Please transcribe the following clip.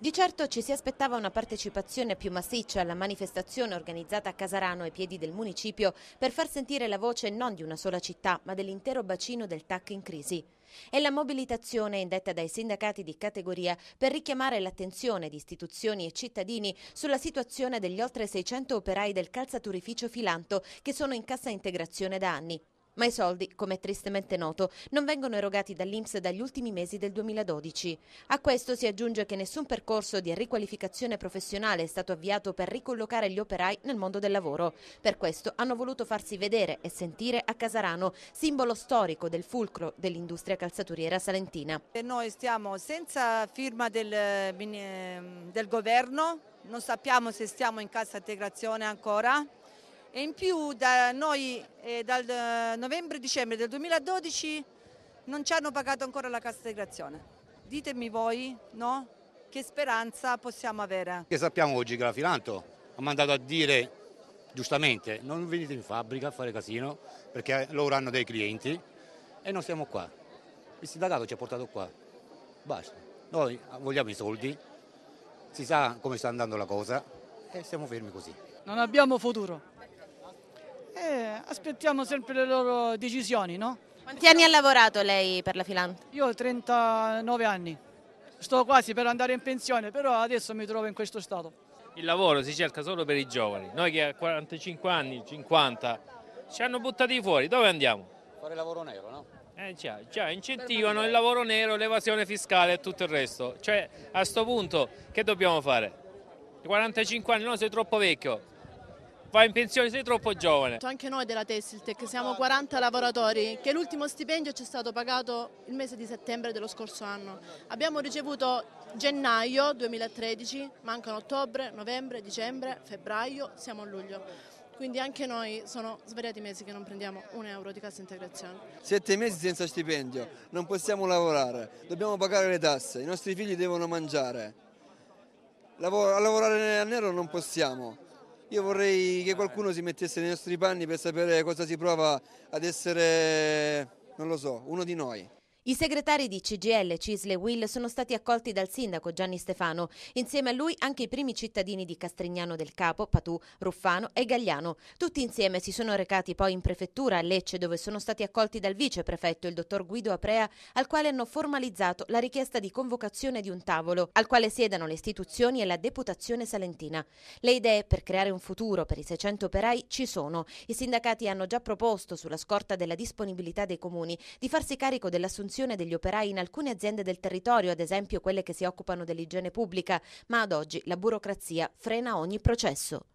Di certo ci si aspettava una partecipazione più massiccia alla manifestazione organizzata a Casarano ai piedi del municipio per far sentire la voce non di una sola città ma dell'intero bacino del TAC in crisi. È la mobilitazione indetta dai sindacati di categoria per richiamare l'attenzione di istituzioni e cittadini sulla situazione degli oltre 600 operai del calzaturificio Filanto che sono in cassa integrazione da anni ma i soldi, come tristemente noto, non vengono erogati dall'Inps dagli ultimi mesi del 2012. A questo si aggiunge che nessun percorso di riqualificazione professionale è stato avviato per ricollocare gli operai nel mondo del lavoro. Per questo hanno voluto farsi vedere e sentire a Casarano, simbolo storico del fulcro dell'industria calzaturiera salentina. E noi stiamo senza firma del, eh, del governo, non sappiamo se stiamo in cassa integrazione ancora, e in più da noi eh, dal eh, novembre-dicembre del 2012 non ci hanno pagato ancora la cassa integrazione. Ditemi voi no? che speranza possiamo avere. Che sappiamo oggi che la Filanto ha mandato a dire giustamente non venite in fabbrica a fare casino perché loro hanno dei clienti e noi siamo qua. Il sindacato ci ha portato qua, basta. Noi vogliamo i soldi, si sa come sta andando la cosa e siamo fermi così. Non abbiamo futuro e eh, aspettiamo sempre le loro decisioni. No? Quanti anni ha lavorato lei per la Filan? Io ho 39 anni, sto quasi per andare in pensione, però adesso mi trovo in questo stato. Il lavoro si cerca solo per i giovani, noi che a 45 anni, 50, ci hanno buttati fuori, dove andiamo? Fare lavoro nero, no? Eh, già, già, incentivano il lavoro nero, l'evasione fiscale e tutto il resto. Cioè, a questo punto, che dobbiamo fare? 45 anni, no, sei troppo vecchio va in pensione, sei troppo giovane. Anche noi della Tessiltech siamo 40 lavoratori che l'ultimo stipendio ci è stato pagato il mese di settembre dello scorso anno. Abbiamo ricevuto gennaio 2013, mancano ottobre, novembre, dicembre, febbraio, siamo a luglio. Quindi anche noi sono svariati mesi che non prendiamo un euro di cassa integrazione. Sette mesi senza stipendio, non possiamo lavorare, dobbiamo pagare le tasse, i nostri figli devono mangiare. a lavorare a nero non possiamo, io vorrei che qualcuno si mettesse nei nostri panni per sapere cosa si prova ad essere, non lo so, uno di noi. I segretari di CGL, Cisle e Will sono stati accolti dal sindaco Gianni Stefano, insieme a lui anche i primi cittadini di Castrignano del Capo, Patù, Ruffano e Gagliano. Tutti insieme si sono recati poi in prefettura a Lecce dove sono stati accolti dal viceprefetto, il dottor Guido Aprea, al quale hanno formalizzato la richiesta di convocazione di un tavolo al quale siedano le istituzioni e la deputazione salentina. Le idee per creare un futuro per i 600 operai ci sono. I sindacati hanno già proposto, sulla scorta della disponibilità dei comuni, di farsi carico dell'assunzione formazione degli operai in alcune aziende del territorio, ad esempio quelle che si occupano dell'igiene pubblica, ma ad oggi la burocrazia frena ogni processo.